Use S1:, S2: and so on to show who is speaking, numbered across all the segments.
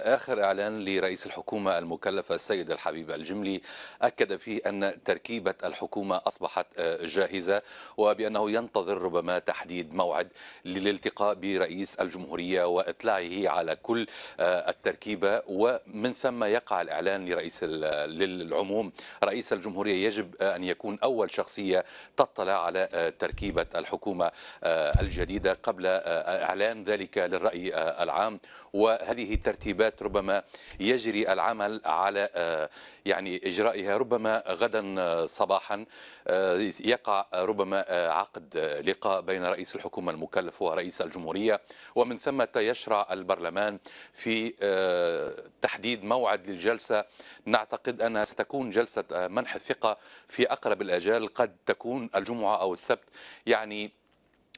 S1: آخر إعلان لرئيس الحكومة المكلفة السيد الحبيب الجملي أكد فيه أن تركيبة الحكومة أصبحت آه، جاهزة وبأنه ينتظر ربما تحديد موعد للالتقاء برئيس الجمهورية وإطلاعه على كل آه، التركيبة ومن ثم يقع الإعلان لرئيس للعموم رئيس الجمهورية يجب آه، أن يكون أول شخصية تطلع على تركيبة الحكومة الجديدة قبل إعلان ذلك للرأي العام وهذه ترتيبة ترتيبات ربما يجري العمل على آه، يعني إجرائها ربما غدا آه، صباحا آه، يقع ربما عقد لقاء بين رئيس الحكومة المكلف ورئيس الجمهورية ومن ثم يشرع البرلمان في تحديد موعد للجلسة نعتقد أنها ستكون جلسة منح الثقة في أقرب الأجال قد تكون الجمعة أو السبت يعني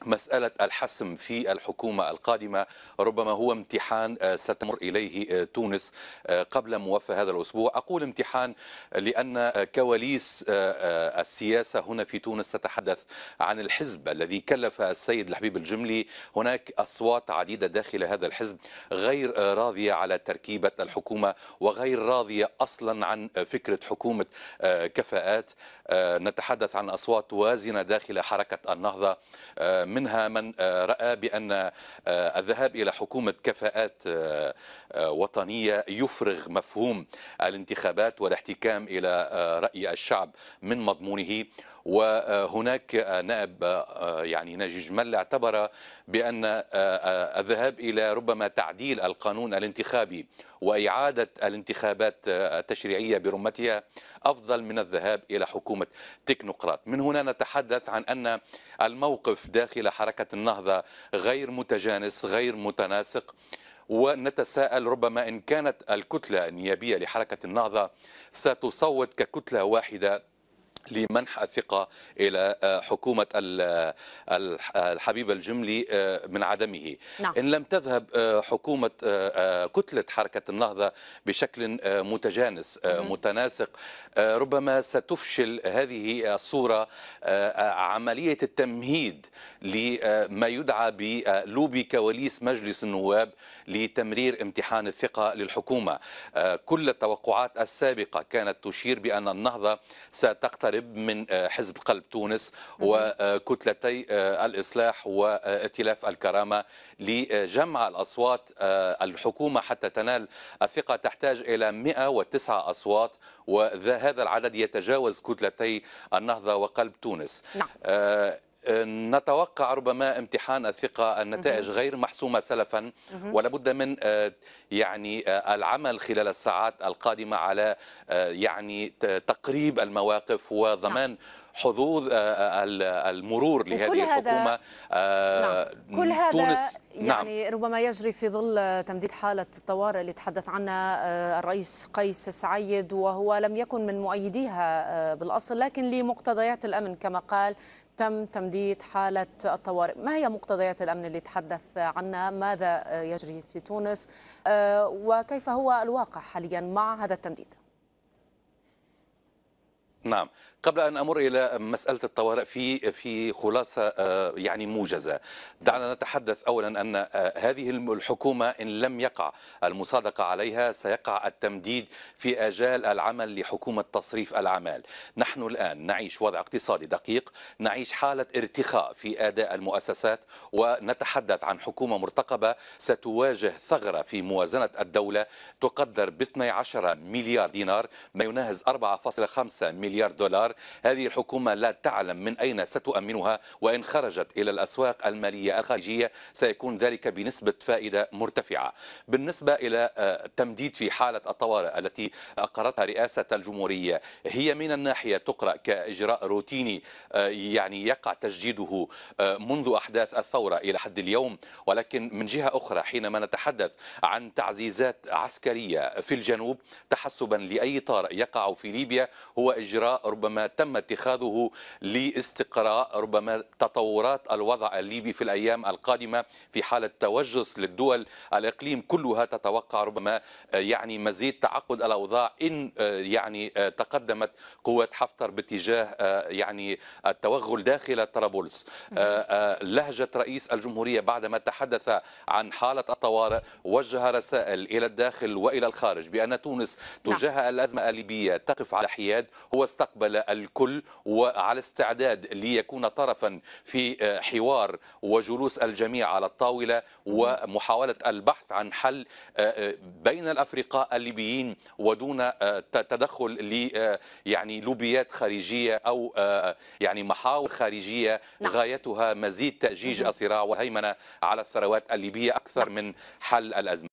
S1: مسألة الحسم في الحكومة القادمة ربما هو امتحان آه، ستمر إليه آه، تونس آه، قبل موفى هذا الأسبوع أقول امتحان لأن كواليس السياسة هنا في تونس تتحدث عن الحزب الذي كلف السيد الحبيب الجملي هناك أصوات عديدة داخل هذا الحزب غير راضية على تركيبة الحكومة وغير راضية أصلا عن فكرة حكومة كفاءات نتحدث عن أصوات وازنة داخل حركة النهضة منها من آه، راى بان آه، الذهاب الى حكومه كفاءات آه، وطنيه يفرغ مفهوم الانتخابات والاحتكام الى راي الشعب من مضمونه وهناك نائب يعني ناجي جمل اعتبر بان الذهاب الى ربما تعديل القانون الانتخابي واعاده الانتخابات التشريعيه برمتها افضل من الذهاب الى حكومه تكنوقراط من هنا نتحدث عن ان الموقف داخل داخل حركة النهضة غير متجانس غير متناسق ونتساءل ربما إن كانت الكتلة النيابية لحركة النهضة ستصوت ككتلة واحدة لمنح الثقة إلى آه، حكومة آه، آه، الحبيب الجملي من عدمه نعم. إن لم تذهب حكومة كتلة حركة النهضة بشكل متجانس متناسق ربما ستفشل هذه الصورة عملية التمهيد لما يدعى بلوبي كواليس مجلس النواب لتمرير امتحان الثقة للحكومة كل التوقعات السابقة كانت تشير بأن النهضة ستقترب المغرب من آه، حزب قلب تونس وكتلتي آه، الإصلاح وائتلاف الكرامة لجمع الأصوات آه، الحكومة حتى تنال الثقة تحتاج إلى 109 أصوات وهذا العدد يتجاوز كتلتي النهضة وقلب تونس نعم. نتوقع ربما امتحان الثقة النتائج غير محسومة سلفا ولابد من آه، يعني آه، العمل خلال الساعات القادمة على آه، يعني تقريب المواقف وضمان نعم. حظوظ المرور لهذه الحكومة هذا نعم. كل هذا تونس يعني نعم. ربما يجري في ظل تمديد حالة الطوارئ اللي تحدث عنها الرئيس قيس سعيد وهو لم يكن من مؤيديها بالأصل لكن لمقتضيات الأمن كما قال تم تمديد حالة الطوارئ ما هي مقتضيات الأمن اللي تحدث عنها ماذا يجري في تونس أه، وكيف هو الواقع حاليا مع هذا التمديد نعم قبل ان امر الى مساله الطوارئ في في خلاصه آه، يعني موجزه دعنا نتحدث اولا ان آه، هذه الحكومه ان لم يقع المصادقه عليها سيقع التمديد في اجال العمل لحكومه تصريف الاعمال نحن الان نعيش وضع اقتصادي دقيق نعيش حاله ارتخاء في اداء المؤسسات ونتحدث عن حكومه مرتقبه ستواجه ثغره في موازنه الدوله تقدر ب 12 مليار دينار ما يناهز 4.5 مليار مليار دولار هذه الحكومة لا تعلم من أين ستؤمنها وإن خرجت إلى الأسواق المالية الخارجية سيكون ذلك بنسبة فائدة مرتفعة بالنسبة إلى آه، تمديد في حالة الطوارئ التي أقرتها رئاسة الجمهورية هي من الناحية تقرأ كإجراء روتيني آه، يعني يقع تجديده آه، منذ أحداث الثورة إلى حد اليوم ولكن من جهة أخرى حينما نتحدث عن تعزيزات عسكرية في الجنوب تحسبا لأي طارئ يقع في ليبيا هو إجراء اجراء ربما تم اتخاذه لاستقراء ربما تطورات الوضع الليبي في الايام القادمه في حاله توجس للدول الاقليم كلها تتوقع ربما آه، يعني مزيد تعقد الاوضاع ان آه، يعني آه، تقدمت قوات حفتر باتجاه يعني التوغل داخل طرابلس نعم. لهجه رئيس الجمهوريه بعدما تحدث عن حاله الطوارئ وجه رسائل الى الداخل والى الخارج بان تونس نعم. تجاه الازمه الليبيه تقف على حياد هو واستقبل الكل وعلى استعداد ليكون طرفا في آه، حوار وجلوس الجميع على الطاولة ومحاولة البحث عن حل آه، آه، بين الأفرقاء الليبيين ودون تدخل ل يعني لوبيات خارجية أو يعني محاور خارجية نعم. غايتها مزيد تأجيج الصراع وهيمنة على الثروات الليبية أكثر نعم. من حل الأزمة